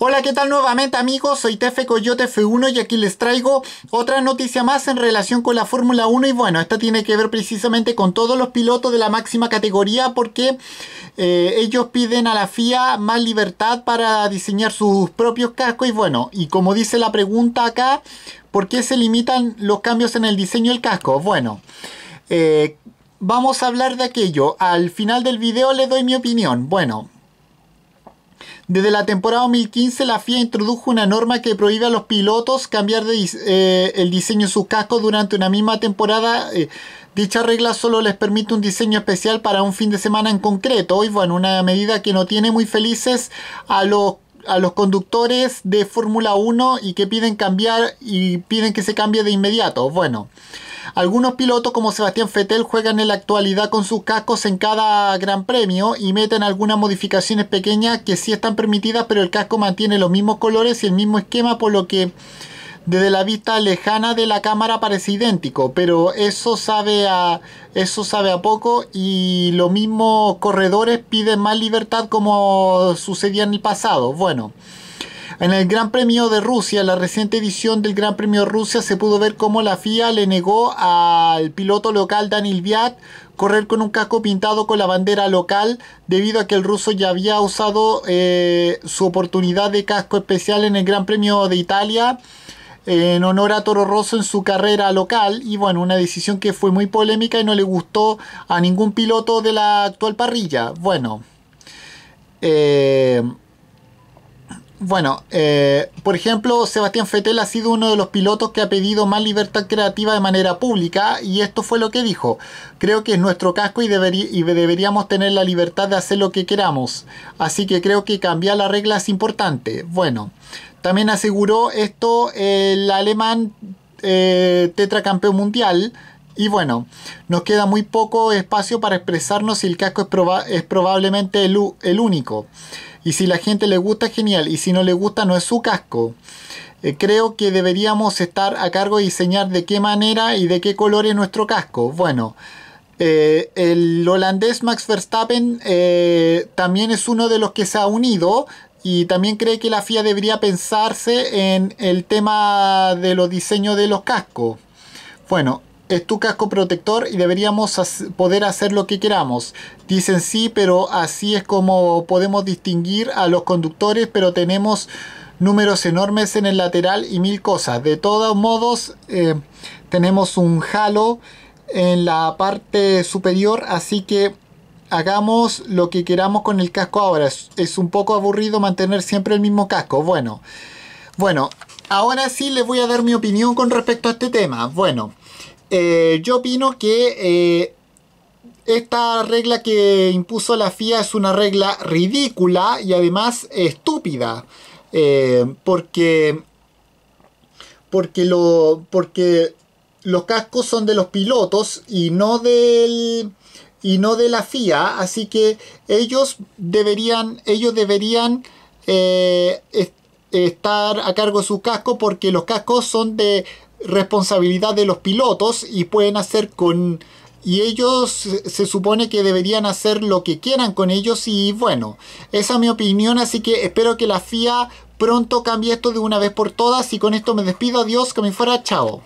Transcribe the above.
Hola, ¿qué tal nuevamente amigos? Soy Tefe Coyote F1 y aquí les traigo otra noticia más en relación con la Fórmula 1 y bueno, esta tiene que ver precisamente con todos los pilotos de la máxima categoría porque eh, ellos piden a la FIA más libertad para diseñar sus propios cascos y bueno, y como dice la pregunta acá, ¿por qué se limitan los cambios en el diseño del casco? Bueno, eh, vamos a hablar de aquello. Al final del video le doy mi opinión. Bueno, desde la temporada 2015 la FIA introdujo una norma que prohíbe a los pilotos cambiar eh, el diseño de sus cascos durante una misma temporada. Eh, dicha regla solo les permite un diseño especial para un fin de semana en concreto. Y bueno, una medida que no tiene muy felices a los a los conductores de Fórmula 1 y que piden cambiar y piden que se cambie de inmediato. Bueno, algunos pilotos como Sebastián Fettel juegan en la actualidad con sus cascos en cada gran premio y meten algunas modificaciones pequeñas que sí están permitidas, pero el casco mantiene los mismos colores y el mismo esquema, por lo que desde la vista lejana de la cámara parece idéntico, pero eso sabe a eso sabe a poco y los mismos corredores piden más libertad como sucedía en el pasado. Bueno, en el Gran Premio de Rusia, la reciente edición del Gran Premio de Rusia, se pudo ver cómo la FIA le negó al piloto local Daniel Viat correr con un casco pintado con la bandera local debido a que el ruso ya había usado eh, su oportunidad de casco especial en el Gran Premio de Italia en honor a Toro Rosso en su carrera local y bueno, una decisión que fue muy polémica y no le gustó a ningún piloto de la actual parrilla. Bueno, eh, bueno, eh, por ejemplo, Sebastián Fetel ha sido uno de los pilotos que ha pedido más libertad creativa de manera pública y esto fue lo que dijo. Creo que es nuestro casco y, deberíamos tener la libertad de hacer lo que queramos. Así que creo que cambiar la regla es importante. Bueno, también aseguró esto el alemán eh, tetracampeón mundial y bueno, nos queda muy poco espacio para expresarnos si el casco es, probablemente el, único. Y si la gente le gusta, genial. Y si no le gusta, no es su casco. Eh, creo que deberíamos estar a cargo de diseñar de qué manera y de qué color es nuestro casco. Bueno, eh, el holandés Max Verstappen eh, también es uno de los que se ha unido y también cree que la FIA debería pensarse en el tema de los diseños de los cascos. Bueno, es tu casco protector y deberíamos poder hacer lo que queramos. Dicen sí, pero así es como podemos distinguir a los conductores, pero tenemos números enormes en el lateral y mil cosas. De todos modos, eh, tenemos un jalo en la parte superior, así que hagamos lo que queramos con el casco ahora. Es, es un poco aburrido mantener siempre el mismo casco. Bueno, bueno, ahora sí les voy a dar mi opinión con respecto a este tema. Bueno. Eh, yo opino que eh, esta regla que impuso la FIA es una regla ridícula y además estúpida. Eh, porque. Porque lo. Porque los cascos son de los pilotos y no del. y no de la FIA. Así que ellos deberían. Ellos deberían estar a cargo de su casco porque los cascos son de responsabilidad de los pilotos y pueden hacer con y ellos se supone que deberían hacer lo que quieran con ellos y bueno, esa es mi opinión, así que espero que la FIA pronto cambie esto de una vez por todas y con esto me despido, adiós, que me fuera, chao.